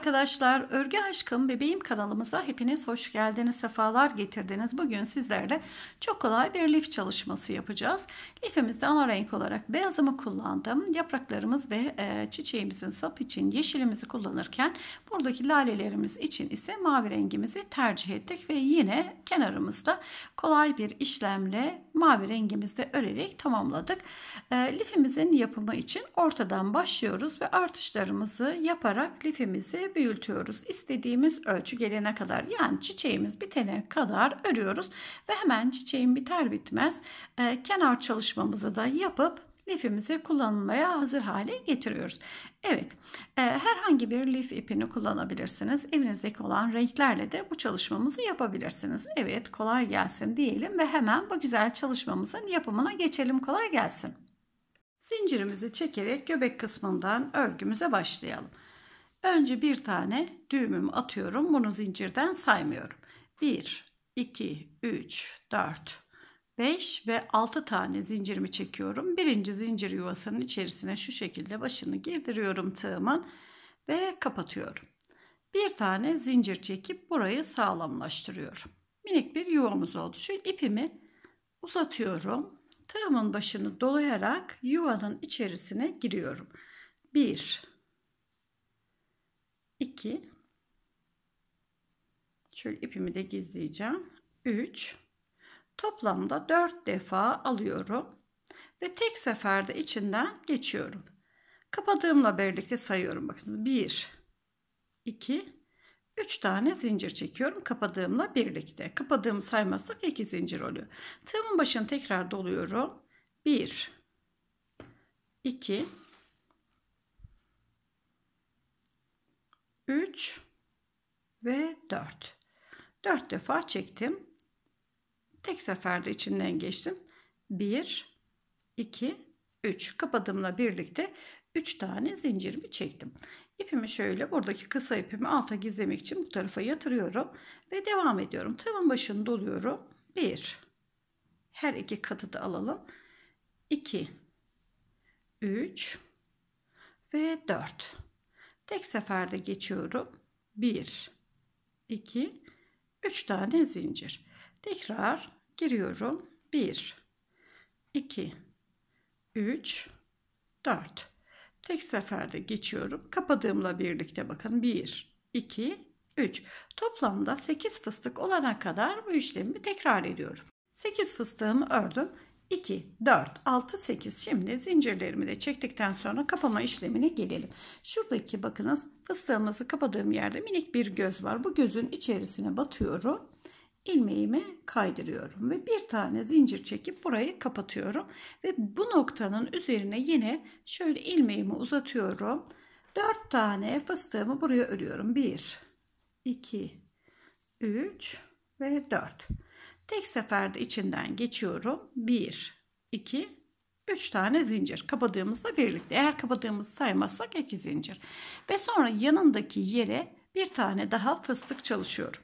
arkadaşlar, Örgü Aşkım Bebeğim kanalımıza hepiniz hoş geldiniz, sefalar getirdiniz. Bugün sizlerle çok kolay bir lif çalışması yapacağız. Lifimizde ana renk olarak beyazımı kullandım. Yapraklarımız ve e, çiçeğimizin sap için yeşilimizi kullanırken buradaki lalelerimiz için ise mavi rengimizi tercih ettik. Ve yine kenarımızda kolay bir işlemle mavi rengimizde örerek tamamladık. E, lifimizin yapımı için ortadan başlıyoruz ve artışlarımızı yaparak lifimizi büyütüyoruz. İstediğimiz ölçü gelene kadar yani çiçeğimiz bitene kadar örüyoruz ve hemen çiçeğin biter bitmez e, kenar çalışmamızı da yapıp lifimizi kullanmaya hazır hale getiriyoruz. Evet, e, herhangi bir lif ipini kullanabilirsiniz. Evinizdeki olan renklerle de bu çalışmamızı yapabilirsiniz. Evet, kolay gelsin diyelim ve hemen bu güzel çalışmamızın yapımına geçelim. Kolay gelsin. Zincirimizi çekerek göbek kısmından örgümüze başlayalım. Önce bir tane düğümümü atıyorum. Bunu zincirden saymıyorum. 1, 2, 3, 4, 5 ve 6 tane zincirimi çekiyorum. Birinci zincir yuvasının içerisine şu şekilde başını girdiriyorum tığımın ve kapatıyorum. Bir tane zincir çekip burayı sağlamlaştırıyorum. Minik bir yuvamız oldu. Şu ipimi uzatıyorum. Tığımın başını dolayarak yuvanın içerisine giriyorum. 1 2 şöyle ipimi de gizleyeceğim 3 toplamda 4 defa alıyorum ve tek seferde içinden geçiyorum kapadığımla birlikte sayıyorum bakınız 1 2 3 tane zincir çekiyorum kapadığımla birlikte kapadığım saymazsak 2 zincir oluyor tığımın başını tekrar doluyorum 1 2 3 ve 4. 4 defa çektim. Tek seferde içinden geçtim. 1 2 3 kapadığımla birlikte 3 tane zincirimi çektim. İpimi şöyle buradaki kısa ipimi alta gizlemek için bu tarafa yatırıyorum ve devam ediyorum. Tığımın başını doluyorum. 1 her iki katı da alalım. 2 3 ve 4 Tek seferde geçiyorum. 1, 2, 3 tane zincir. Tekrar giriyorum. 1, 2, 3, 4. Tek seferde geçiyorum. Kapadığımla birlikte bakın. 1, 2, 3. Toplamda 8 fıstık olana kadar bu işlemi tekrar ediyorum. 8 fıstığımı ördüm. 2, 4, 6, 8. Şimdi zincirlerimi de çektikten sonra kapama işlemine gelelim. Şuradaki bakınız fıstığımızı kapadığım yerde minik bir göz var. Bu gözün içerisine batıyorum. ilmeğimi kaydırıyorum ve bir tane zincir çekip burayı kapatıyorum. Ve bu noktanın üzerine yine şöyle ilmeğimi uzatıyorum. 4 tane fıstığımı buraya örüyorum. 1, 2, 3 ve 4. Tek seferde içinden geçiyorum. 1, 2, 3 tane zincir kapadığımızda birlikte. Eğer kapadığımızı saymazsak 2 zincir. Ve sonra yanındaki yere bir tane daha fıstık çalışıyorum.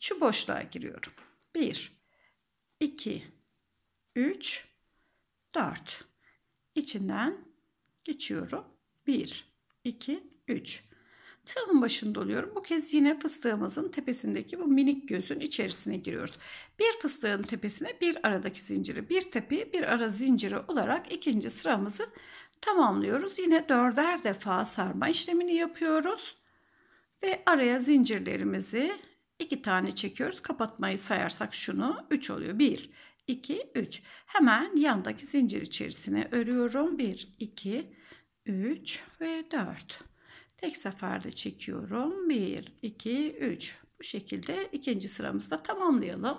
Şu boşluğa giriyorum. 1, 2, 3, 4. İçinden geçiyorum. 1, 2, 3. Tığın başında oluyorum. Bu kez yine fıstığımızın tepesindeki bu minik gözün içerisine giriyoruz. Bir fıstığın tepesine bir aradaki zinciri, bir tepi, bir ara zinciri olarak ikinci sıramızı tamamlıyoruz. Yine dörder defa sarma işlemini yapıyoruz. Ve araya zincirlerimizi iki tane çekiyoruz. Kapatmayı sayarsak şunu 3 oluyor. 1, 2, 3. Hemen yandaki zincir içerisine örüyorum. 1, 2, 3 ve 4. Tek seferde çekiyorum. 1, 2, 3. Bu şekilde ikinci sıramızda tamamlayalım.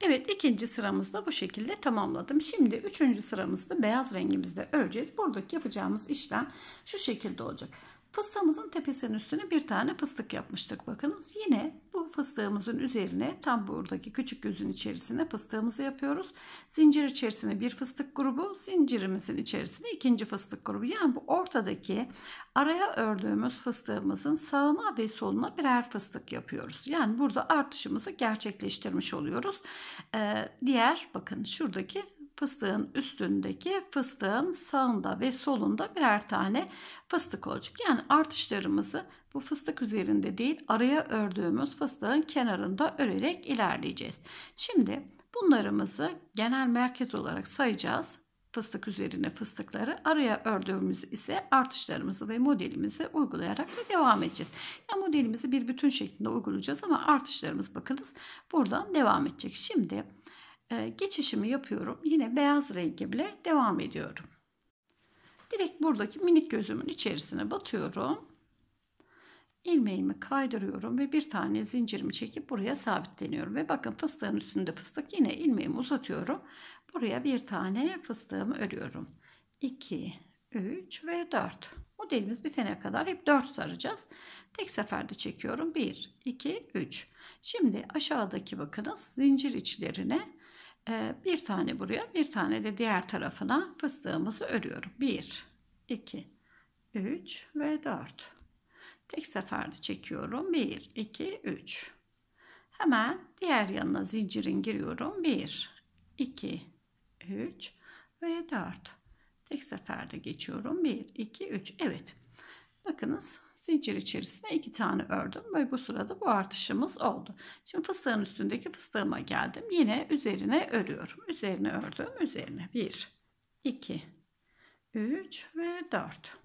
Evet ikinci sıramızda bu şekilde tamamladım. Şimdi üçüncü sıramızda beyaz rengimizde öreceğiz. Buradaki yapacağımız işlem şu şekilde olacak. Fıstığımızın tepesinin üstüne bir tane fıstık yapmıştık bakınız. Yine bu fıstığımızın üzerine tam buradaki küçük gözün içerisine fıstığımızı yapıyoruz. Zincir içerisine bir fıstık grubu, zincirimizin içerisine ikinci fıstık grubu. Yani bu ortadaki araya ördüğümüz fıstığımızın sağına ve soluna birer fıstık yapıyoruz. Yani burada artışımızı gerçekleştirmiş oluyoruz. Ee, diğer bakın şuradaki fıstığın üstündeki fıstığın sağında ve solunda birer tane fıstık olacak. Yani artışlarımızı bu fıstık üzerinde değil araya ördüğümüz fıstığın kenarında örerek ilerleyeceğiz. Şimdi bunlarımızı genel merkez olarak sayacağız fıstık üzerine fıstıkları araya ördüğümüz ise artışlarımızı ve modelimizi uygulayarak da devam edeceğiz. Yani modelimizi bir bütün şeklinde uygulayacağız ama artışlarımız bakınız buradan devam edecek. Şimdi ee, geçişimi yapıyorum. Yine beyaz rengimle devam ediyorum. Direkt buradaki minik gözümün içerisine batıyorum. İlmeğimi kaydırıyorum ve bir tane zincirimi çekip buraya sabitleniyorum. Ve bakın fıstığın üstünde fıstık yine ilmeğimi uzatıyorum. Buraya bir tane fıstığımı örüyorum. 2, 3 ve 4. Modelimiz bitene kadar hep 4 saracağız. Tek seferde çekiyorum. 1, 2, 3. Şimdi aşağıdaki bakınız zincir içlerine ee, bir tane buraya bir tane de diğer tarafına fıstığımızı örüyorum. 1, 2, 3 ve 4. Tek seferde çekiyorum. 1, 2, 3. Hemen diğer yanına zincirin giriyorum. 1, 2, 3 ve 4. Tek seferde geçiyorum. 1, 2, 3. Evet. Bakınız zincir içerisine iki tane ördüm ve bu sırada bu artışımız oldu. Şimdi fıstığın üstündeki fıstığıma geldim. Yine üzerine örüyorum. Üzerine ördüm. Üzerine 1, 2, 3 ve 4.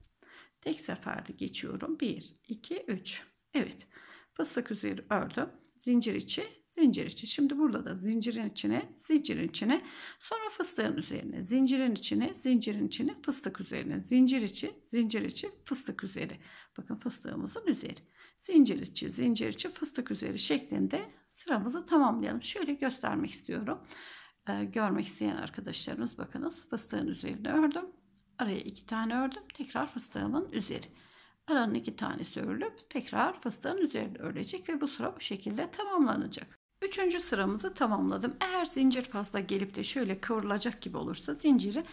Tek seferde geçiyorum. 1, 2, 3. Evet. Fıstık üzeri ördüm. Zincir içi zincir içi. Şimdi burada da zincirin içine, zincirin içine, sonra fıstığın üzerine, zincirin içine, zincirin içine, fıstık üzerine, zincir içi, zincir içi, fıstık üzeri. Bakın fıstığımızın üzeri. Zincir içi, zincir içi, fıstık üzeri şeklinde sıramızı tamamlayalım. Şöyle göstermek istiyorum. Ee, görmek isteyen arkadaşlarımız bakınız fıstığın üzerine ördüm. Araya iki tane ördüm. Tekrar fıstığımın üzeri. Aranın iki tanesi örülüp tekrar fıstığın üzerine örülecek ve bu sıra bu şekilde tamamlanacak. Üçüncü sıramızı tamamladım. Eğer zincir fazla gelip de şöyle kıvrılacak gibi olursa zinciri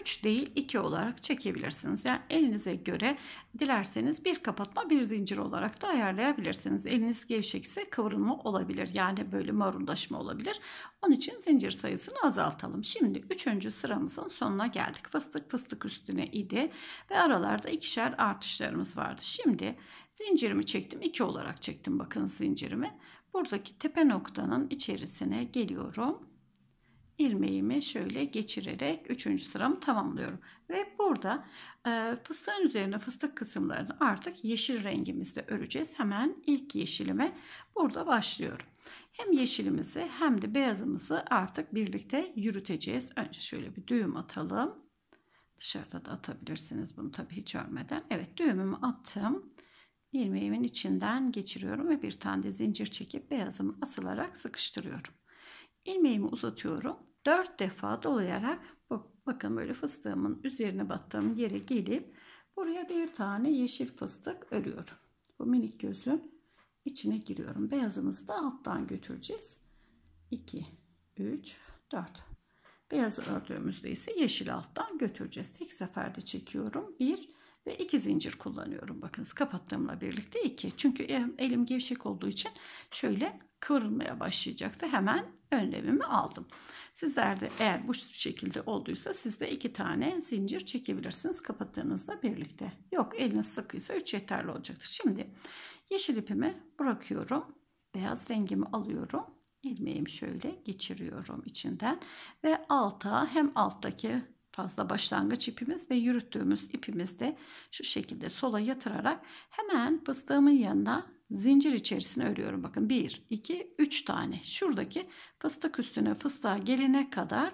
3 değil 2 olarak çekebilirsiniz. Yani elinize göre dilerseniz bir kapatma bir zincir olarak da ayarlayabilirsiniz. Eliniz gevşekse kıvrılma olabilir. Yani böyle marullaşma olabilir. Onun için zincir sayısını azaltalım. Şimdi 3. sıramızın sonuna geldik. Fıstık fıstık üstüne idi ve aralarda ikişer artışlarımız vardı. Şimdi Zincirimi çektim. 2 olarak çektim bakın zincirimi. Buradaki tepe noktanın içerisine geliyorum. Ilmeğimi şöyle geçirerek 3. sıramı tamamlıyorum. Ve burada e, fıstığın üzerine fıstık kısımlarını artık yeşil rengimizle öreceğiz. Hemen ilk yeşilime burada başlıyorum. Hem yeşilimizi hem de beyazımızı artık birlikte yürüteceğiz. Önce şöyle bir düğüm atalım. Dışarıda da atabilirsiniz bunu tabii hiç örmeden. Evet düğümümü attım ilmeğimin içinden geçiriyorum ve bir tane de zincir çekip beyazımı asılarak sıkıştırıyorum. İlmeğimi uzatıyorum. 4 defa dolayarak bakın böyle fıstığımın üzerine battığım yere gelip buraya bir tane yeşil fıstık örüyorum. Bu minik gözün içine giriyorum. Beyazımızı da alttan götüreceğiz. 2 3 4 Beyazı ördüğümüzde ise yeşil alttan götüreceğiz. Tek seferde çekiyorum. 1 ve iki zincir kullanıyorum. Bakınız kapattığımla birlikte iki. Çünkü elim gevşek olduğu için şöyle kıvrılmaya başlayacaktı. Hemen önlemimi aldım. Sizler de eğer bu şekilde olduysa siz de iki tane zincir çekebilirsiniz kapattığınızla birlikte. Yok eliniz sıkıysa üç yeterli olacaktır. Şimdi yeşil ipimi bırakıyorum. Beyaz rengimi alıyorum ilmeğimi şöyle geçiriyorum içinden ve alta hem alttaki fazla başlangıç ipimiz ve yürüttüğümüz ipimiz de şu şekilde sola yatırarak hemen fıstığımın yanına zincir içerisine örüyorum. Bakın 1, 2, 3 tane şuradaki fıstık üstüne fıstığa gelene kadar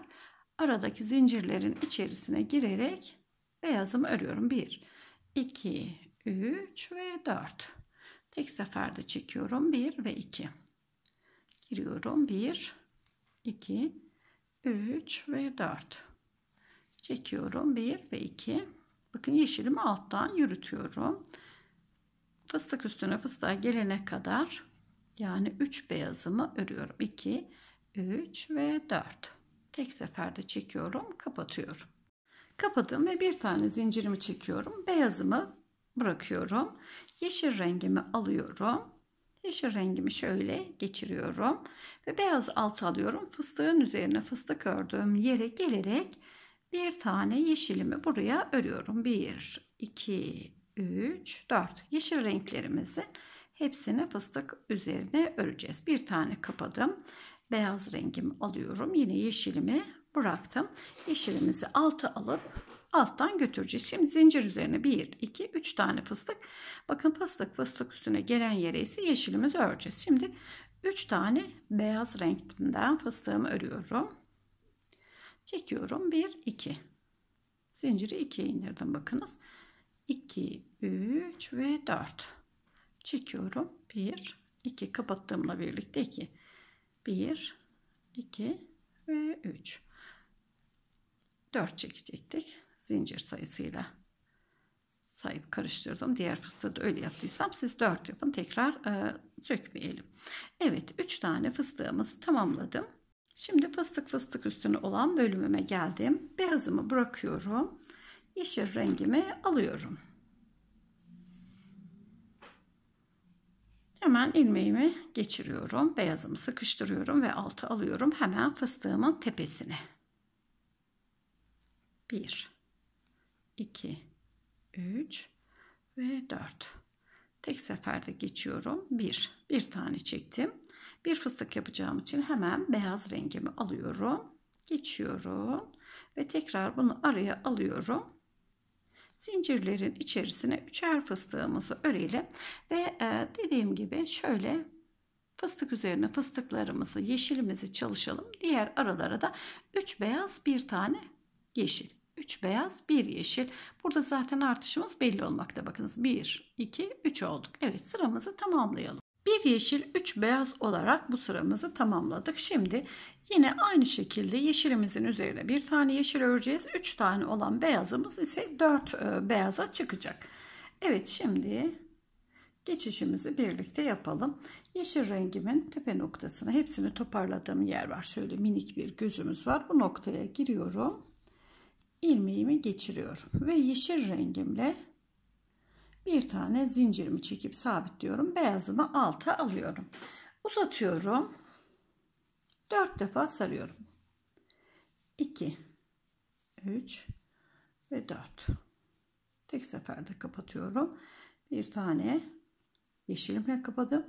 aradaki zincirlerin içerisine girerek beyazımı örüyorum. 1, 2, 3 ve 4. Tek seferde çekiyorum. 1 ve 2. Giriyorum. 1, 2, 3 ve 4 çekiyorum 1 ve 2 bakın yeşilimi alttan yürütüyorum fıstık üstüne fıstığa gelene kadar yani 3 beyazımı örüyorum 2 3 ve 4 tek seferde çekiyorum kapatıyorum kapadım ve bir tane zincirimi çekiyorum beyazımı bırakıyorum yeşil rengimi alıyorum Yeşil rengimi şöyle geçiriyorum ve beyaz alt alıyorum. Fıstığın üzerine fıstık ördüğüm yere gelerek bir tane yeşilimi buraya örüyorum. 1, 2, 3, 4. Yeşil renklerimizin hepsini fıstık üzerine öreceğiz. Bir tane kapadım. Beyaz rengimi alıyorum. Yine yeşilimi bıraktım. Yeşilimizi altı alıp alttan götüreceğiz. Şimdi zincir üzerine 1, 2, 3 tane fıstık. Bakın fıstık fıstık üstüne gelen yere ise yeşilimizi öreceğiz. Şimdi 3 tane beyaz renkten fıstığımı örüyorum. Çekiyorum. 1, 2. Zinciri 2'ye indirdim. Bakınız. 2, 3 ve 4. Çekiyorum. 1, 2. Kapattığımla birlikte 2. 1, 2 ve 3. 4 çekecektik. Zincir sayısıyla sayıp karıştırdım. Diğer fıstığı da öyle yaptıysam siz 4 yapın. Tekrar e, sökmeyelim. Evet 3 tane fıstığımızı tamamladım. Şimdi fıstık fıstık üstüne olan bölümüme geldim. Beyazımı bırakıyorum. Yeşil rengimi alıyorum. Hemen ilmeğimi geçiriyorum. Beyazımı sıkıştırıyorum ve altı alıyorum. Hemen fıstığımın tepesine. 1 2 3 ve 4. Tek seferde geçiyorum. 1. Bir tane çektim. Bir fıstık yapacağım için hemen beyaz rengimi alıyorum. Geçiyorum. Ve tekrar bunu araya alıyorum zincirlerin içerisine üçer fıstığımızı örelim ve e, dediğim gibi şöyle fıstık üzerine fıstıklarımızı yeşilimizi çalışalım diğer aralara da 3 beyaz bir tane yeşil 3 beyaz 1 yeşil burada zaten artışımız belli olmakta bakınız 1 2 3 olduk Evet sıramızı tamamlayalım 1 yeşil 3 beyaz olarak bu sıramızı tamamladık. Şimdi yine aynı şekilde yeşilimizin üzerine bir tane yeşil öreceğiz. 3 tane olan beyazımız ise 4 e, beyaza çıkacak. Evet şimdi geçişimizi birlikte yapalım. Yeşil rengimin tepe noktasına hepsini toparladığım yer var. Şöyle minik bir gözümüz var. Bu noktaya giriyorum. İlmeğimi geçiriyorum ve yeşil rengimle bir tane zincirimi çekip sabitliyorum. Beyazımı alta alıyorum. Uzatıyorum. 4 defa sarıyorum. 2 3 ve 4. Tek seferde kapatıyorum. Bir tane yeşilimle kapadım.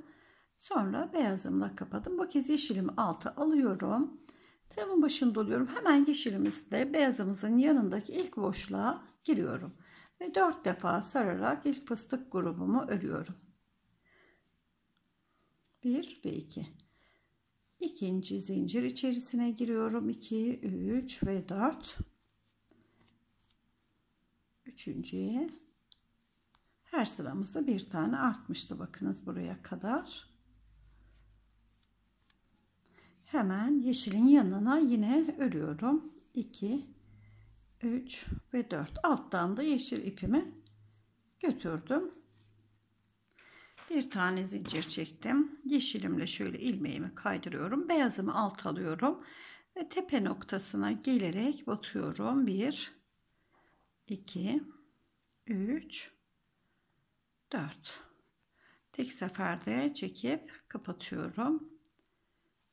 Sonra beyazımla kapadım. Bu kez yeşilimi alta alıyorum. Tığımın başını doluyorum. Hemen yeşilimizle beyazımızın yanındaki ilk boşluğa giriyorum ve 4 defa sararak ilk fıstık grubumu örüyorum. 1 ve 2. İkinci zincir içerisine giriyorum. 2, 3 ve 4. Üçüncüye her sıramızda bir tane artmıştı. Bakınız buraya kadar. Hemen yeşilin yanına yine örüyorum. 2 3 ve 4 alttan da yeşil ipimi götürdüm bir tane zincir çektim yeşilimle şöyle ilmeğimi kaydırıyorum beyazımı alt alıyorum ve tepe noktasına gelerek batıyorum 1 2 3 4 tek seferde çekip kapatıyorum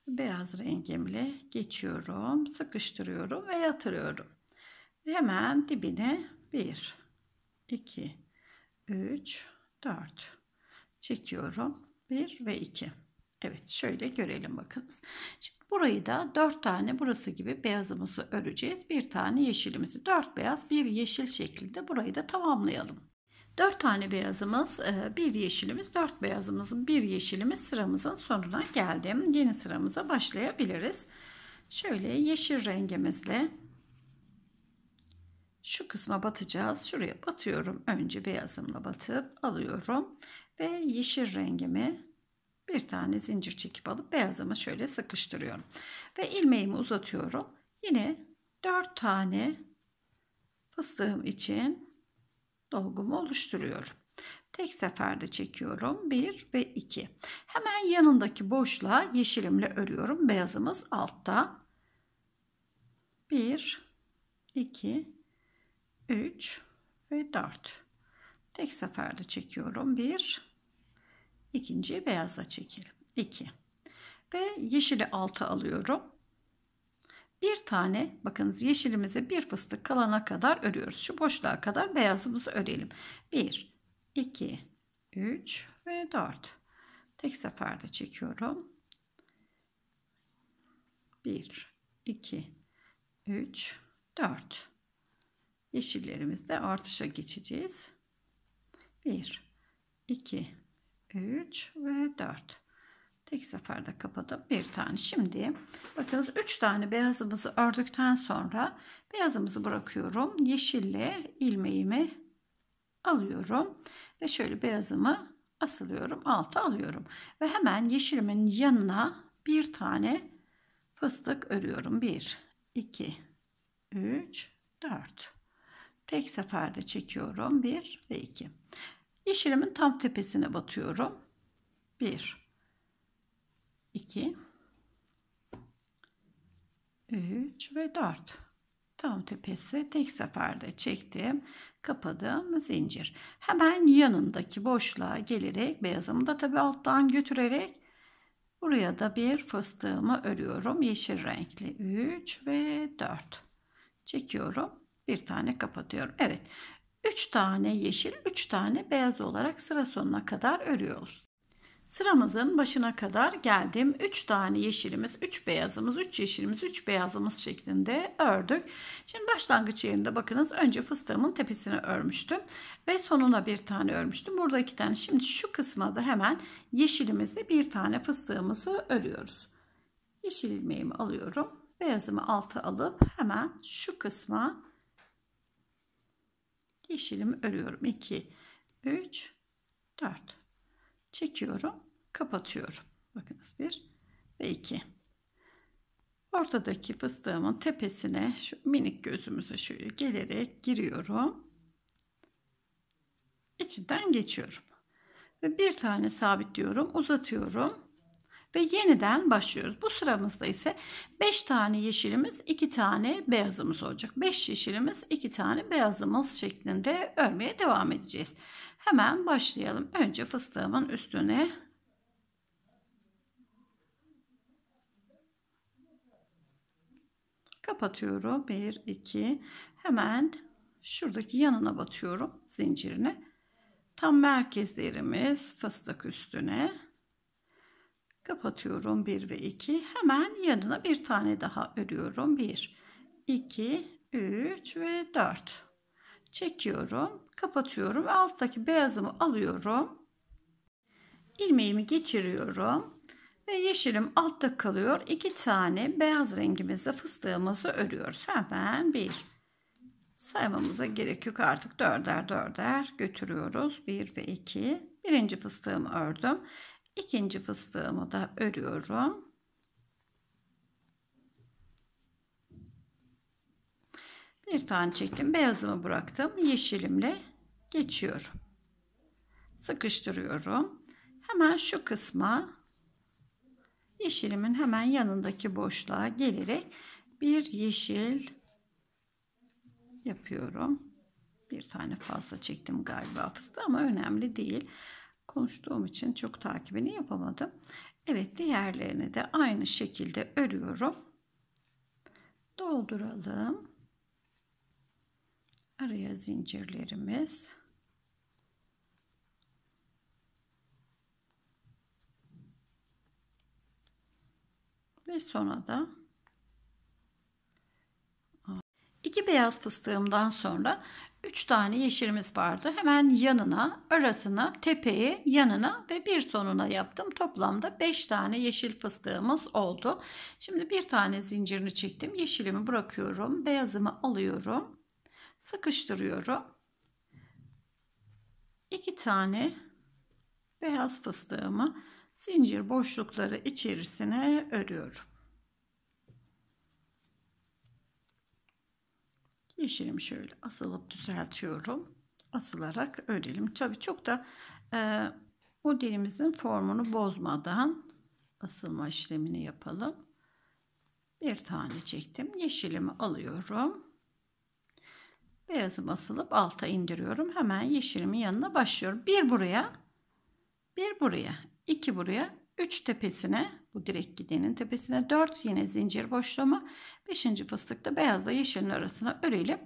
beyaz rengimle geçiyorum sıkıştırıyorum ve yatırıyorum Hemen dibine 1, 2, 3, 4 çekiyorum. 1 ve 2. Evet şöyle görelim bakınız. Şimdi burayı da 4 tane burası gibi beyazımızı öreceğiz. Bir tane yeşilimizi 4 beyaz bir yeşil şeklinde burayı da tamamlayalım. 4 tane beyazımız, e, bir yeşilimiz, 4 beyazımızın bir yeşilimiz sıramızın sonuna geldim. Yeni sıramıza başlayabiliriz. Şöyle yeşil rengimizle şu kısma batacağız. Şuraya batıyorum. Önce beyazımla batıp alıyorum. Ve yeşil rengimi bir tane zincir çekip alıp beyazımı şöyle sıkıştırıyorum. Ve ilmeğimi uzatıyorum. Yine 4 tane fıstığım için dolgumu oluşturuyorum. Tek seferde çekiyorum 1 ve 2. Hemen yanındaki boşluğa yeşilimle örüyorum. Beyazımız altta. 1 2 3 ve 4. Tek seferde çekiyorum. 1 ikinciyi beyaza çekelim. 2 ve yeşili alta alıyorum. Bir tane bakınız yeşilimize bir fıstık kalana kadar örüyoruz. Şu boşluğa kadar beyazımızı örelim. 1 2 3 ve 4. Tek seferde çekiyorum. 1 2 3 4 yeşillerimizde artışa geçeceğiz. 1, 2, 3 ve 4. Tek seferde kapadım bir tane. Şimdi bakınız 3 tane beyazımızı ördükten sonra beyazımızı bırakıyorum. Yeşille ilmeğimi alıyorum ve şöyle beyazımı asılıyorum. altı alıyorum ve hemen yeşilimin yanına bir tane fıstık örüyorum. 1, 2, 3, 4. Tek seferde çekiyorum. 1 ve 2. Yeşilimin tam tepesine batıyorum. 1 2 3 ve 4 tam tepesi tek seferde çektim kapadım zincir hemen yanındaki boşluğa gelerek beyazımı da tabi alttan götürerek buraya da bir fıstığımı örüyorum yeşil renkli 3 ve 4 çekiyorum bir tane kapatıyorum. Evet 3 tane yeşil 3 tane beyaz olarak sıra sonuna kadar örüyoruz. Sıramızın başına kadar geldim. 3 tane yeşilimiz, 3 beyazımız, 3 yeşilimiz, 3 beyazımız şeklinde ördük. Şimdi başlangıç yerinde bakınız önce fıstığımın tepesini örmüştüm ve sonuna bir tane örmüştüm. Burada iki tane. Şimdi şu kısma da hemen yeşilimizi bir tane fıstığımızı örüyoruz. Yeşil ilmeğimi alıyorum. Beyazımı alta alıp hemen şu kısma yeşilimi örüyorum. 2, 3, 4. Çekiyorum, kapatıyorum. Bakınız 1 ve 2. Ortadaki fıstığımın tepesine şu minik gözümüze şöyle gelerek giriyorum. İçinden geçiyorum. Ve bir tane sabitliyorum, uzatıyorum ve yeniden başlıyoruz. Bu sıramızda ise 5 tane yeşilimiz 2 tane beyazımız olacak. 5 yeşilimiz 2 tane beyazımız şeklinde örmeye devam edeceğiz. Hemen başlayalım. Önce fıstığımın üstüne kapatıyorum. 1 2 hemen şuradaki yanına batıyorum zincirine. Tam merkezlerimiz fıstık üstüne. Kapatıyorum 1 ve 2. Hemen yanına bir tane daha örüyorum. 1, 2, 3 ve 4. Çekiyorum, kapatıyorum ve alttaki beyazımı alıyorum. ilmeğimi geçiriyorum ve yeşilim altta kalıyor. iki tane beyaz rengimizle fıstığımızı örüyoruz. Hemen bir saymamıza gerek yok artık dörder dörder götürüyoruz. 1 ve 2. Birinci fıstığımı ördüm. İkinci fıstığımı da örüyorum. Bir tane çektim. Beyazımı bıraktım. Yeşilimle geçiyorum. Sıkıştırıyorum. Hemen şu kısma yeşilimin hemen yanındaki boşluğa gelerek bir yeşil yapıyorum. Bir tane fazla çektim galiba fıstığı ama önemli değil konuştuğum için çok takibini yapamadım. Evet diğerlerini de aynı şekilde örüyorum. Dolduralım. Araya zincirlerimiz. Ve sonra da iki beyaz fıstığımdan sonra 3 tane yeşilimiz vardı. Hemen yanına, arasına, tepeye, yanına ve bir sonuna yaptım. Toplamda 5 tane yeşil fıstığımız oldu. Şimdi bir tane zincirini çektim. Yeşilimi bırakıyorum. Beyazımı alıyorum. Sıkıştırıyorum. 2 tane beyaz fıstığımı zincir boşlukları içerisine örüyorum. Yeşilimi şöyle asılıp düzeltiyorum. Asılarak örelim. Tabii çok da e, modelimizin formunu bozmadan asılma işlemini yapalım. Bir tane çektim. Yeşilimi alıyorum. Beyazım asılıp alta indiriyorum. Hemen yeşilimin yanına başlıyorum. Bir buraya, bir buraya, iki buraya, üç tepesine bu direkt gidenin tepesine 4 yine zincir boşlama. 5. fıstıkta beyazla yeşilin arasına örelim.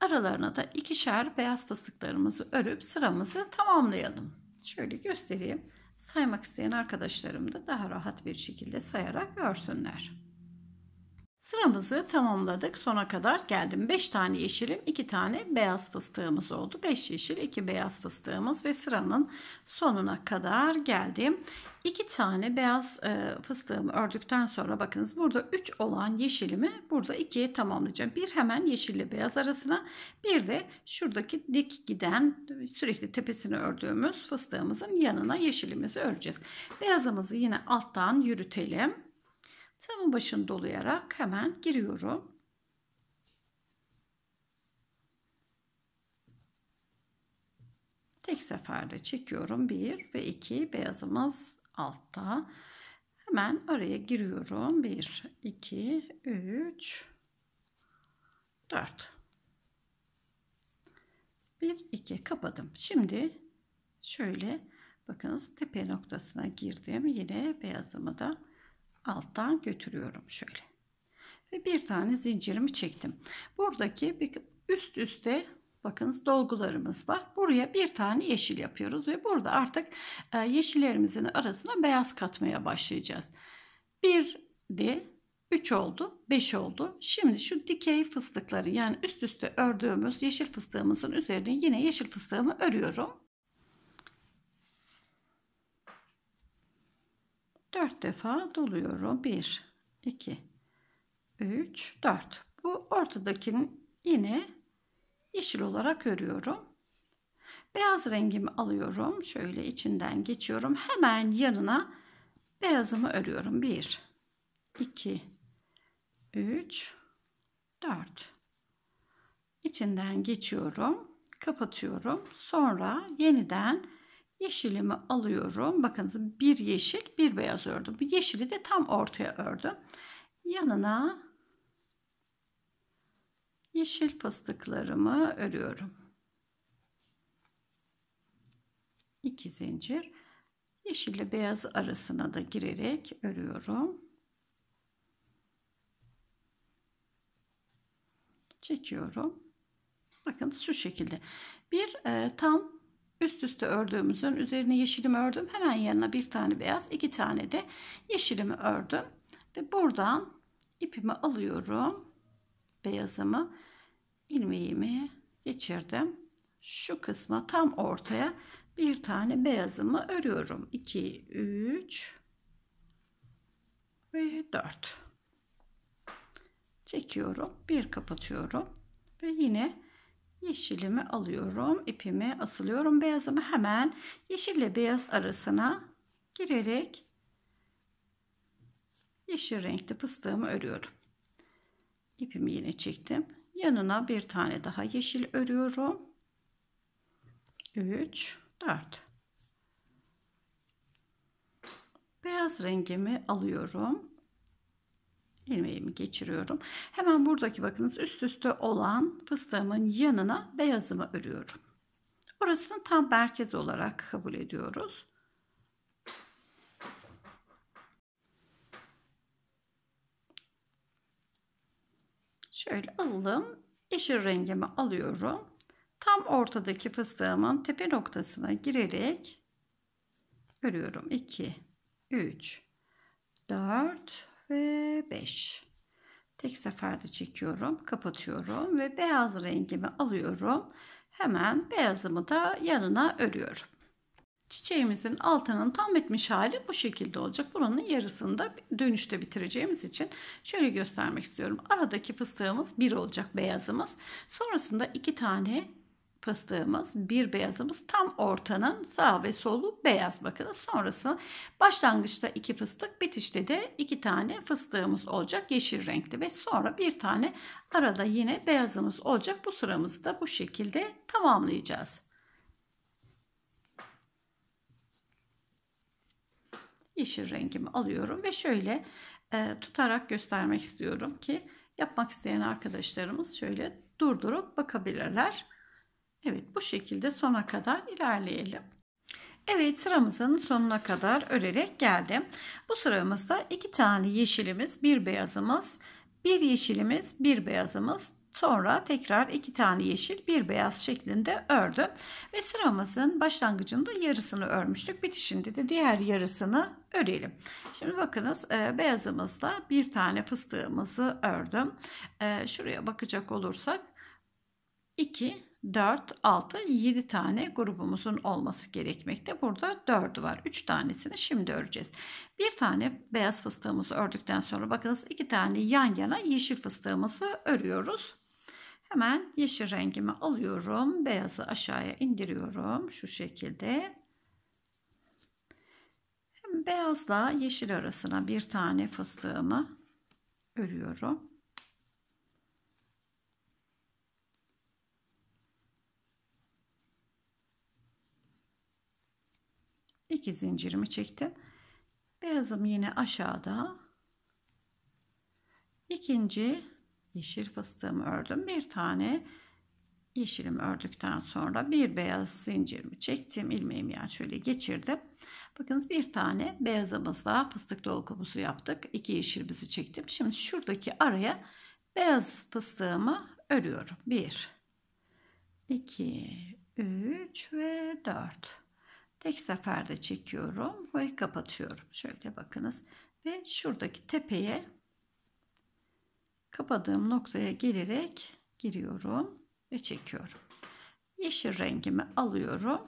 Aralarına da ikişer beyaz fıstıklarımızı örüp sıramızı tamamlayalım. Şöyle göstereyim. Saymak isteyen arkadaşlarım da daha rahat bir şekilde sayarak görsünler. Sıramızı tamamladık. Sona kadar geldim. 5 tane yeşilim, 2 tane beyaz fıstığımız oldu. 5 yeşil, 2 beyaz fıstığımız ve sıranın sonuna kadar geldim. 2 tane beyaz e, fıstığımı ördükten sonra bakınız burada 3 olan yeşilimi burada 2'ye tamamlayacağım. Bir hemen yeşille beyaz arasına bir de şuradaki dik giden sürekli tepesini ördüğümüz fıstığımızın yanına yeşilimizi öreceğiz. Beyazımızı yine alttan yürütelim. tamın başını dolayarak hemen giriyorum. Tek seferde çekiyorum. 1 ve 2 beyazımız altta. Hemen araya giriyorum. 1, 2, 3, 4. 1, 2 kapadım. Şimdi şöyle bakınız tepe noktasına girdim. Yine beyazımı da alttan götürüyorum şöyle. Ve bir tane zincirimi çektim. Buradaki bir üst üste Bakınız dolgularımız var. Buraya bir tane yeşil yapıyoruz ve burada artık e, yeşillerimizin arasına beyaz katmaya başlayacağız. 1 de 3 oldu, 5 oldu. Şimdi şu dikey fıstıkları yani üst üste ördüğümüz yeşil fıstığımızın üzerine yine yeşil fıstığımı örüyorum. 4 defa doluyorum. 1, 2, 3, 4. Bu ortadakinin yine yeşil olarak örüyorum. Beyaz rengimi alıyorum. Şöyle içinden geçiyorum. Hemen yanına beyazımı örüyorum. 1, 2, 3, 4. İçinden geçiyorum. Kapatıyorum. Sonra yeniden yeşilimi alıyorum. Bakınız bir yeşil bir beyaz ördüm. yeşili de tam ortaya ördüm. Yanına yeşil fıstıklarımı örüyorum. 2 zincir yeşil ile beyaz arasına da girerek örüyorum. Çekiyorum. Bakın şu şekilde. Bir e, tam üst üste ördüğümüzün üzerine yeşilimi ördüm. Hemen yanına bir tane beyaz, iki tane de yeşilimi ördüm. Ve buradan ipimi alıyorum. Beyazımı ilmeğimi geçirdim. Şu kısma tam ortaya bir tane beyazımı örüyorum. 2, 3 ve 4. Çekiyorum. Bir kapatıyorum. Ve yine yeşilimi alıyorum. ipimi asılıyorum. Beyazımı hemen yeşille beyaz arasına girerek yeşil renkli fıstığımı örüyorum. İpimi yine çektim. Yanına bir tane daha yeşil örüyorum. 3 4 Beyaz rengimi alıyorum. Ilmeğimi geçiriyorum. Hemen buradaki bakınız üst üste olan fıstığımın yanına beyazımı örüyorum. Orasını tam merkez olarak kabul ediyoruz. Şöyle alalım. Yeşil rengimi alıyorum. Tam ortadaki fıstığımın tepe noktasına girerek örüyorum. 2, 3, 4 ve 5. Tek seferde çekiyorum. Kapatıyorum ve beyaz rengimi alıyorum. Hemen beyazımı da yanına örüyorum. Çiçeğimizin altının tam bitmiş hali bu şekilde olacak. Buranın yarısını da dönüşte bitireceğimiz için şöyle göstermek istiyorum. Aradaki fıstığımız bir olacak beyazımız. Sonrasında iki tane fıstığımız, bir beyazımız tam ortanın sağ ve solu beyaz bakın. Sonrası başlangıçta iki fıstık, bitişte de iki tane fıstığımız olacak yeşil renkli ve sonra bir tane arada yine beyazımız olacak. Bu sıramızı da bu şekilde tamamlayacağız. yeşil rengimi alıyorum ve şöyle e, tutarak göstermek istiyorum ki yapmak isteyen arkadaşlarımız şöyle durdurup bakabilirler. Evet bu şekilde sona kadar ilerleyelim. Evet sıramızın sonuna kadar örerek geldim. Bu sıramızda iki tane yeşilimiz, bir beyazımız, bir yeşilimiz, bir beyazımız, Sonra tekrar iki tane yeşil bir beyaz şeklinde ördüm. Ve sıramızın başlangıcında yarısını örmüştük. Bitişinde de diğer yarısını örelim. Şimdi bakınız e, beyazımızda bir tane fıstığımızı ördüm. E, şuraya bakacak olursak 2 4, 6, 7 tane grubumuzun olması gerekmekte. Burada 4'ü var. 3 tanesini şimdi öreceğiz. Bir tane beyaz fıstığımızı ördükten sonra bakınız 2 tane yan yana yeşil fıstığımızı örüyoruz. Hemen yeşil rengimi alıyorum. Beyazı aşağıya indiriyorum. Şu şekilde. Hem beyazla yeşil arasına bir tane fıstığımı örüyorum. İki zincirimi çektim. Beyazım yine aşağıda. İkinci yeşil fıstığımı ördüm. Bir tane yeşilim ördükten sonra bir beyaz zincirimi çektim. ilmeğimi yani şöyle geçirdim. Bakınız bir tane beyazımızla fıstık dolgumuzu yaptık. İki yeşilimizi çektim. Şimdi şuradaki araya beyaz fıstığımı örüyorum. 1 2 3 ve 4 tek seferde çekiyorum ve kapatıyorum. Şöyle bakınız ve şuradaki tepeye kapadığım noktaya gelerek giriyorum ve çekiyorum. Yeşil rengimi alıyorum.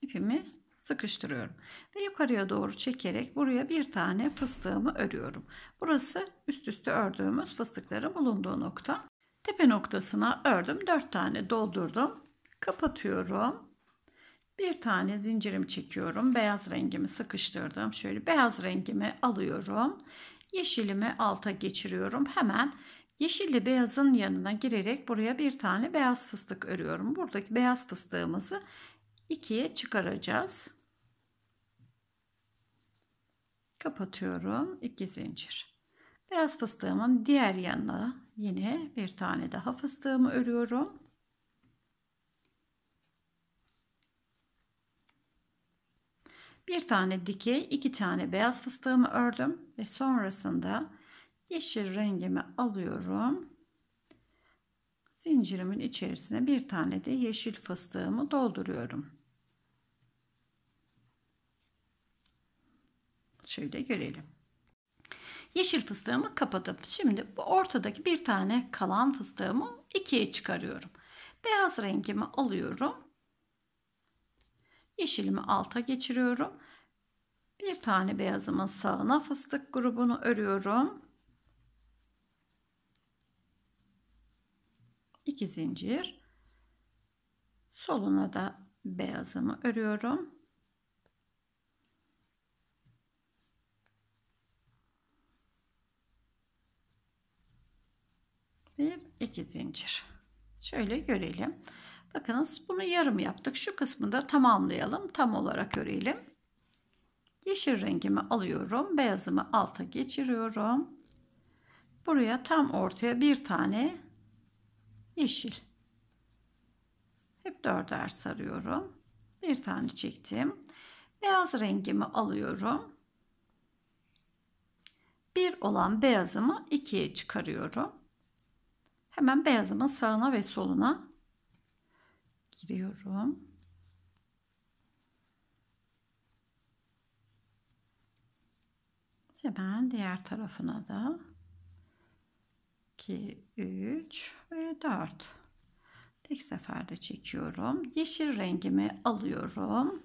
İpimi sıkıştırıyorum ve yukarıya doğru çekerek buraya bir tane fıstığımı örüyorum. Burası üst üste ördüğümüz fıstıkların bulunduğu nokta. Tepe noktasına ördüm. 4 tane doldurdum. Kapatıyorum. Bir tane zincirim çekiyorum. Beyaz rengimi sıkıştırdım. Şöyle beyaz rengimi alıyorum Yeşilimi alta geçiriyorum. Hemen yeşilli beyazın yanına girerek buraya bir tane beyaz fıstık örüyorum. Buradaki beyaz fıstığımızı ikiye çıkaracağız. Kapatıyorum. iki zincir. Beyaz fıstığımın diğer yanına yine bir tane daha fıstığımı örüyorum. Bir tane dikey, iki tane beyaz fıstığımı ördüm ve sonrasında yeşil rengimi alıyorum. Zincirimin içerisine bir tane de yeşil fıstığımı dolduruyorum. Şöyle görelim. Yeşil fıstığımı kapadım. şimdi bu ortadaki bir tane kalan fıstığımı ikiye çıkarıyorum. Beyaz rengimi alıyorum Yeşilimi alta geçiriyorum. Bir tane beyazımın sağına fıstık grubunu örüyorum. 2 zincir. Soluna da beyazımı örüyorum. Ve iki zincir. Şöyle görelim. Bakınız bunu yarım yaptık. Şu kısmı da tamamlayalım. Tam olarak örelim. Yeşil rengimi alıyorum. Beyazımı alta geçiriyorum. Buraya tam ortaya bir tane yeşil. Hep dörder sarıyorum. Bir tane çektim. Beyaz rengimi alıyorum. Bir olan beyazımı ikiye çıkarıyorum. Hemen beyazımın sağına ve soluna giriyorum. Hemen diğer tarafına da 2, 3 ve 4. Tek seferde çekiyorum. Yeşil rengimi alıyorum.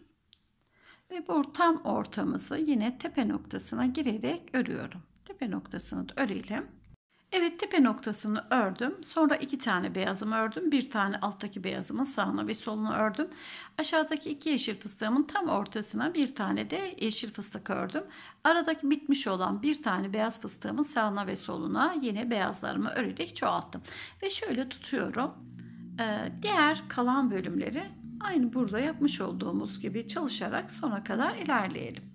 Ve bu tam ortamızı yine tepe noktasına girerek örüyorum. Tepe noktasını da örelim. Evet tepe noktasını ördüm. Sonra iki tane beyazımı ördüm. Bir tane alttaki beyazımın sağına ve soluna ördüm. Aşağıdaki iki yeşil fıstığımın tam ortasına bir tane de yeşil fıstık ördüm. Aradaki bitmiş olan bir tane beyaz fıstığımın sağına ve soluna yine beyazlarımı örerek çoğalttım. Ve şöyle tutuyorum. Ee, diğer kalan bölümleri aynı burada yapmış olduğumuz gibi çalışarak sona kadar ilerleyelim.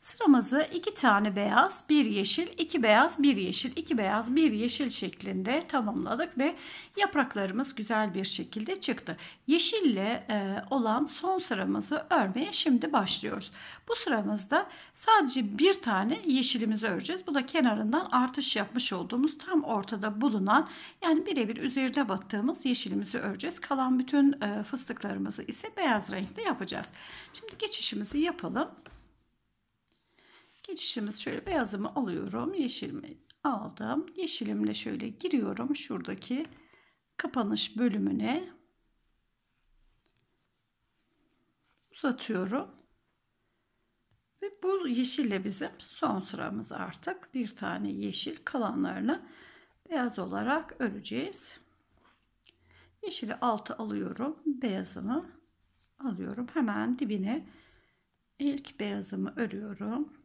Sıramızı iki tane beyaz, bir yeşil, iki beyaz, bir yeşil, iki beyaz, bir yeşil şeklinde tamamladık ve yapraklarımız güzel bir şekilde çıktı. Yeşille e, olan son sıramızı örmeye şimdi başlıyoruz. Bu sıramızda sadece bir tane yeşilimizi öreceğiz. Bu da kenarından artış yapmış olduğumuz tam ortada bulunan yani birebir üzerinde battığımız yeşilimizi öreceğiz. Kalan bütün e, fıstıklarımızı ise beyaz renkte yapacağız. Şimdi geçişimizi yapalım. Geçişimiz şöyle beyazımı alıyorum. Yeşilimi aldım. Yeşilimle şöyle giriyorum. Şuradaki kapanış bölümüne uzatıyorum. Ve bu yeşille bizim son sıramız artık. Bir tane yeşil kalanlarını beyaz olarak öreceğiz. Yeşili altı alıyorum. Beyazını alıyorum. Hemen dibine ilk beyazımı örüyorum.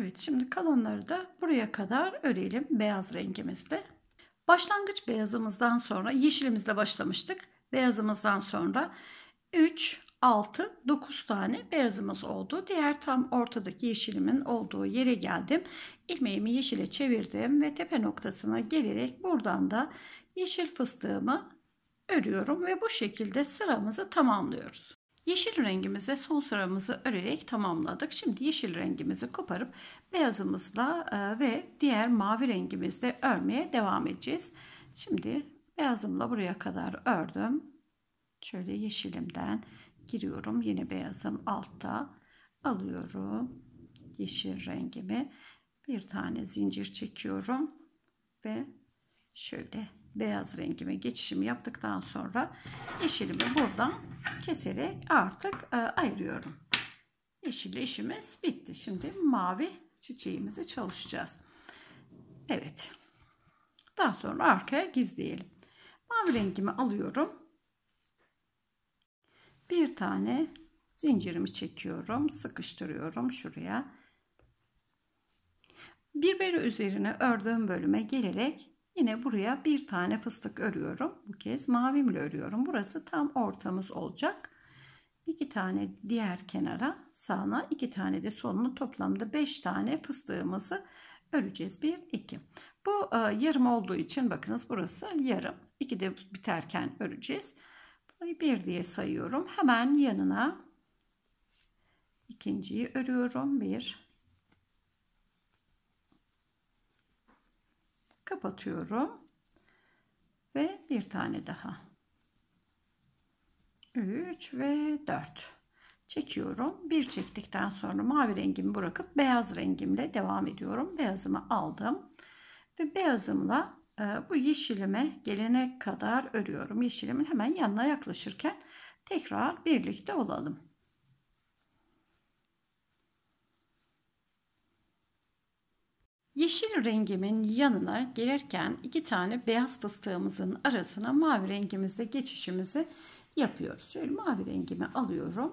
Evet şimdi kalanları da buraya kadar örelim beyaz rengimizle. Başlangıç beyazımızdan sonra yeşilimizle başlamıştık. Beyazımızdan sonra 3, 6, 9 tane beyazımız oldu. Diğer tam ortadaki yeşilimin olduğu yere geldim. İlmeğimi yeşile çevirdim ve tepe noktasına gelerek buradan da yeşil fıstığımı örüyorum ve bu şekilde sıramızı tamamlıyoruz. Yeşil rengimize son sıramızı örerek tamamladık. Şimdi yeşil rengimizi koparıp beyazımızla e, ve diğer mavi rengimizle örmeye devam edeceğiz. Şimdi beyazımla buraya kadar ördüm. Şöyle yeşilimden giriyorum. Yine beyazım altta. Alıyorum yeşil rengimi. Bir tane zincir çekiyorum ve şöyle beyaz rengime geçişimi yaptıktan sonra yeşilimi buradan keserek artık e, ayırıyorum. Yeşil işimiz bitti. Şimdi mavi çiçeğimizi çalışacağız. Evet. Daha sonra arkaya gizleyelim. Mavi rengimi alıyorum. Bir tane zincirimi çekiyorum. Sıkıştırıyorum şuraya. Birbiri üzerine ördüğüm bölüme gelerek Yine buraya bir tane fıstık örüyorum. Bu kez mavimle örüyorum. Burası tam ortamız olacak. İki tane diğer kenara sağına iki tane de soluna toplamda beş tane fıstığımızı öreceğiz. Bir iki. Bu e, yarım olduğu için bakınız burası yarım. İki de biterken öreceğiz. Burayı bir diye sayıyorum. Hemen yanına ikinciyi örüyorum. Bir kapatıyorum ve bir tane daha 3 ve 4 çekiyorum bir çektikten sonra mavi rengimi bırakıp beyaz rengimle devam ediyorum beyazımı aldım ve beyazımla e, bu yeşilime gelene kadar örüyorum yeşilimin hemen yanına yaklaşırken tekrar birlikte olalım Yeşil rengimin yanına gelirken iki tane beyaz fıstığımızın arasına mavi rengimizde geçişimizi yapıyoruz. Şöyle mavi rengimi alıyorum.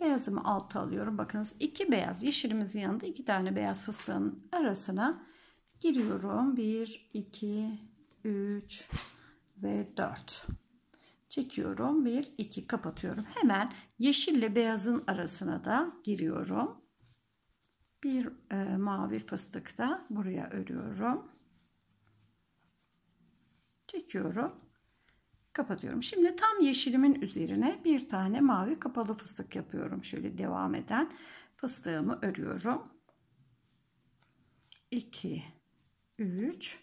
Beyazımı alta alıyorum. Bakınız iki beyaz yeşilimizin yanında iki tane beyaz fıstığın arasına giriyorum. 1, 2, 3 ve 4. Çekiyorum. 1, 2 kapatıyorum. Hemen yeşille beyazın arasına da giriyorum bir e, mavi fıstık da buraya örüyorum çekiyorum kapatıyorum şimdi tam yeşilimin üzerine bir tane mavi kapalı fıstık yapıyorum şöyle devam eden fıstığımı örüyorum 2 3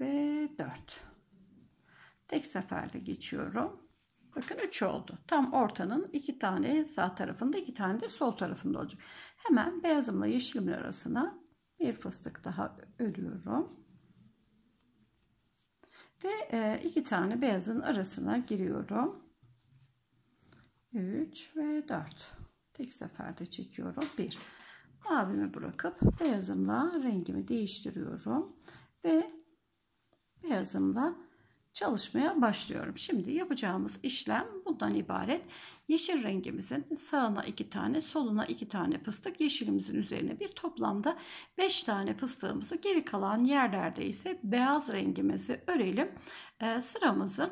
ve 4 tek seferde geçiyorum Bakın 3 oldu. Tam ortanın 2 tane sağ tarafında 2 tane de sol tarafında olacak. Hemen beyazımla yeşilimin arasına bir fıstık daha örüyorum. Ve 2 e, tane beyazın arasına giriyorum. 3 ve 4. Tek seferde çekiyorum. 1. Mavimi bırakıp beyazımla rengimi değiştiriyorum. Ve beyazımla çalışmaya başlıyorum. Şimdi yapacağımız işlem bundan ibaret. Yeşil rengimizin sağına iki tane, soluna iki tane fıstık, yeşilimizin üzerine bir toplamda beş tane fıstığımızı geri kalan yerlerde ise beyaz rengimizi örelim. E, sıramızın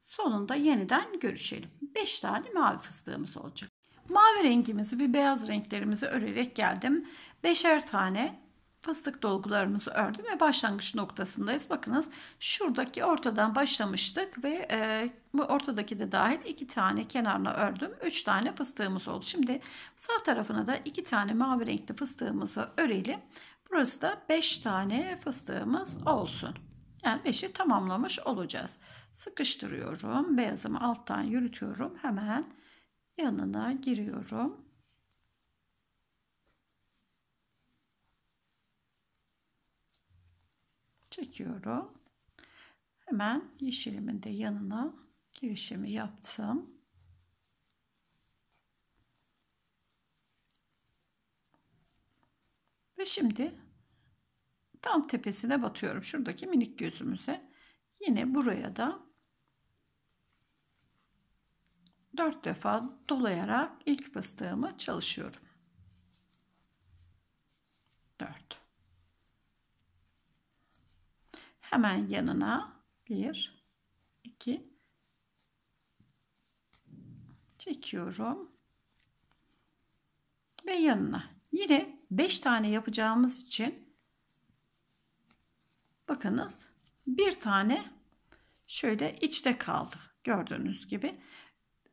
sonunda yeniden görüşelim. Beş tane mavi fıstığımız olacak. Mavi rengimizi ve beyaz renklerimizi örerek geldim. Beşer tane fıstık dolgularımızı ördüm ve başlangıç noktasındayız. Bakınız şuradaki ortadan başlamıştık ve e, bu ortadaki de dahil iki tane kenarına ördüm. Üç tane fıstığımız oldu. Şimdi sağ tarafına da iki tane mavi renkli fıstığımızı örelim. Burası da beş tane fıstığımız olsun. Yani beşi tamamlamış olacağız. Sıkıştırıyorum. Beyazımı alttan yürütüyorum. Hemen yanına giriyorum. çekiyorum. Hemen yeşilimin de yanına girişimi yaptım. Ve şimdi tam tepesine batıyorum. Şuradaki minik gözümüze. Yine buraya da dört defa dolayarak ilk fıstığımı çalışıyorum. Dört. Hemen yanına bir, iki çekiyorum. Ve yanına yine 5 tane yapacağımız için bakınız bir tane şöyle içte kaldı. Gördüğünüz gibi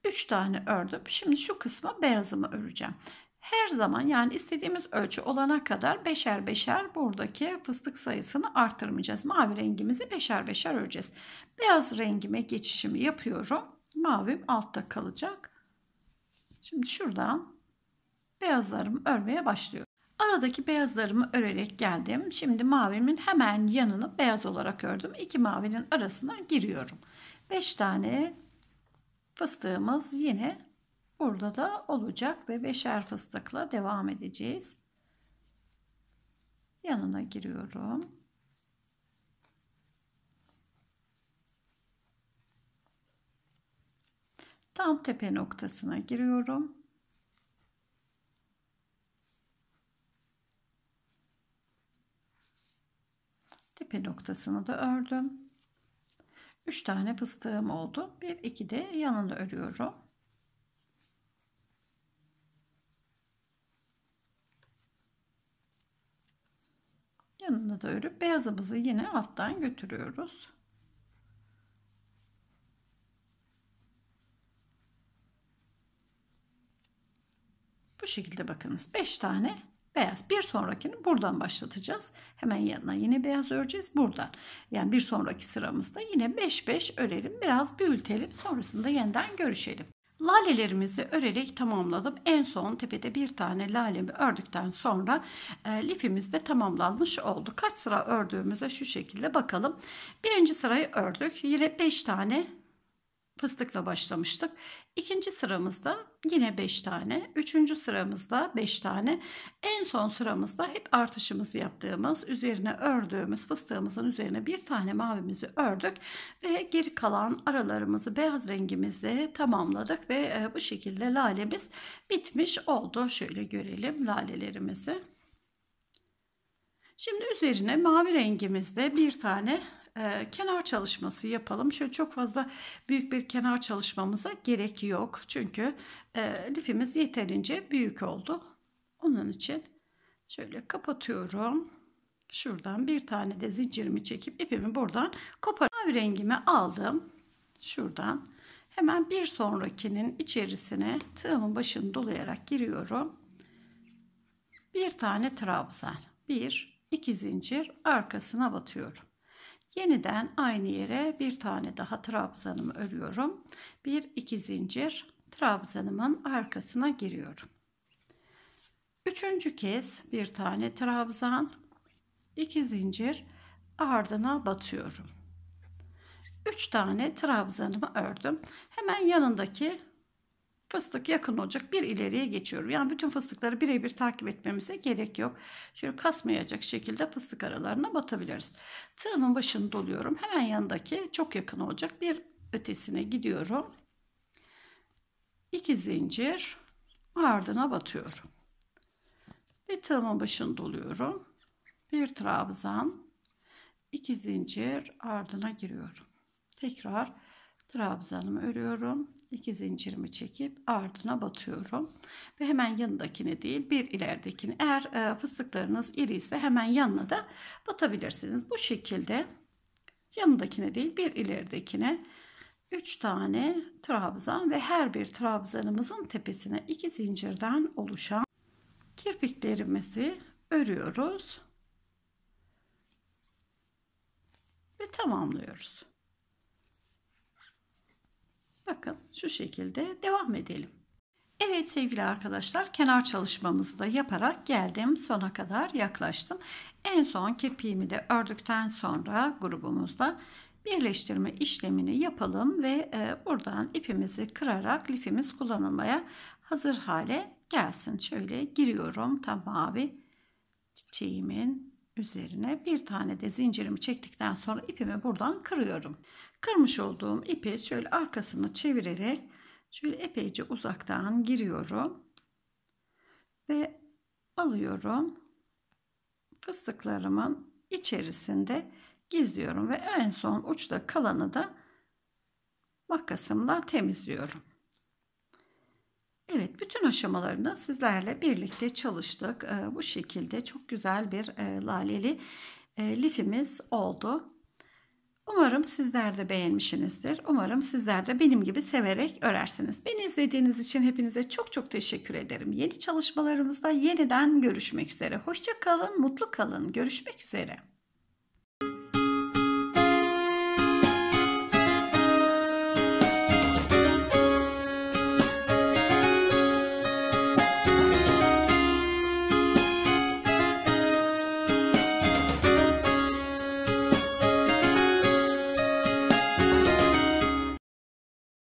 3 tane ördüm. Şimdi şu kısma beyazımı öreceğim her zaman yani istediğimiz ölçü olana kadar beşer beşer buradaki fıstık sayısını artırmayacağız. Mavi rengimizi beşer beşer öreceğiz. Beyaz rengime geçişimi yapıyorum. Mavim altta kalacak. Şimdi şuradan beyazlarımı örmeye başlıyorum. Aradaki beyazlarımı örerek geldim. Şimdi mavimin hemen yanını beyaz olarak ördüm. İki mavinin arasına giriyorum. 5 tane fıstığımız yine Burada da olacak ve beşer fıstıkla devam edeceğiz. Yanına giriyorum. Tam tepe noktasına giriyorum. Tepe noktasını da ördüm. 3 tane fıstığım oldu. Bir iki de yanını örüyorum. Yanında da örüp beyazımızı yine alttan götürüyoruz. Bu şekilde bakınız 5 tane beyaz. Bir sonrakini buradan başlatacağız. Hemen yanına yine beyaz öreceğiz buradan. Yani bir sonraki sıramızda yine 5-5 örelim. Biraz büyütelim. Sonrasında yeniden görüşelim. Lalelerimizi örerek tamamladım. En son tepede bir tane lalemi ördükten sonra e, lifimiz de tamamlanmış oldu. Kaç sıra ördüğümüze şu şekilde bakalım. Birinci sırayı ördük. Yine 5 tane fıstıkla başlamıştık. İkinci sıramızda yine 5 tane. Üçüncü sıramızda 5 tane. En son sıramızda hep artışımızı yaptığımız, üzerine ördüğümüz fıstığımızın üzerine bir tane mavimizi ördük. Ve geri kalan aralarımızı beyaz rengimizle tamamladık. Ve e, bu şekilde lalemiz bitmiş oldu. Şöyle görelim lalelerimizi. Şimdi üzerine mavi rengimizde bir tane e, kenar çalışması yapalım. Şöyle çok fazla büyük bir kenar çalışmamıza gerek yok. Çünkü e, lifimiz yeterince büyük oldu. Onun için şöyle kapatıyorum. Şuradan bir tane de zincirimi çekip ipimi buradan kopar. Mavi rengimi aldım. Şuradan hemen bir sonrakinin içerisine tığımın başını dolayarak giriyorum. Bir tane trabzan. Bir, iki zincir arkasına batıyorum. Yeniden aynı yere bir tane daha trabzanımı örüyorum. Bir iki zincir trabzanımın arkasına giriyorum. Üçüncü kez bir tane trabzan, iki zincir ardına batıyorum. Üç tane trabzanımı ördüm. Hemen yanındaki fıstık yakın olacak. Bir ileriye geçiyorum. Yani bütün fıstıkları birebir takip etmemize gerek yok. Şöyle kasmayacak şekilde fıstık aralarına batabiliriz. Tığımın başını doluyorum. Hemen yanındaki çok yakın olacak. Bir ötesine gidiyorum. 2 zincir ardına batıyorum. Ve tığımın başını doluyorum. Bir trabzan, 2 zincir ardına giriyorum. Tekrar trabzanımı örüyorum. 2 zincirimi çekip ardına batıyorum ve hemen yanındakini değil bir ileridekini eğer e, fıstıklarınız iri ise hemen yanına da batabilirsiniz bu şekilde yanındakine değil bir ileridekine 3 tane trabzan ve her bir trabzanımızın tepesine 2 zincirden oluşan kirpiklerimizi örüyoruz ve tamamlıyoruz. Bakın şu şekilde devam edelim. Evet sevgili arkadaşlar kenar çalışmamızı da yaparak geldim sona kadar yaklaştım. En son kirpiğimi de ördükten sonra grubumuzda birleştirme işlemini yapalım ve e, buradan ipimizi kırarak lifimiz kullanılmaya hazır hale gelsin. Şöyle giriyorum tam mavi çiçeğimin üzerine bir tane de zincirimi çektikten sonra ipimi buradan kırıyorum. Kırmış olduğum ipi şöyle arkasını çevirerek şöyle epeyce uzaktan giriyorum. Ve alıyorum. Fıstıklarımın içerisinde gizliyorum ve en son uçta kalanı da makasımla temizliyorum. Evet, bütün aşamalarını sizlerle birlikte çalıştık. Ee, bu şekilde çok güzel bir e, laleli e, lifimiz oldu. Umarım sizler de beğenmişsinizdir. Umarım sizler de benim gibi severek örersiniz. Beni izlediğiniz için hepinize çok çok teşekkür ederim. Yeni çalışmalarımızda yeniden görüşmek üzere. Hoşça kalın, mutlu kalın. Görüşmek üzere.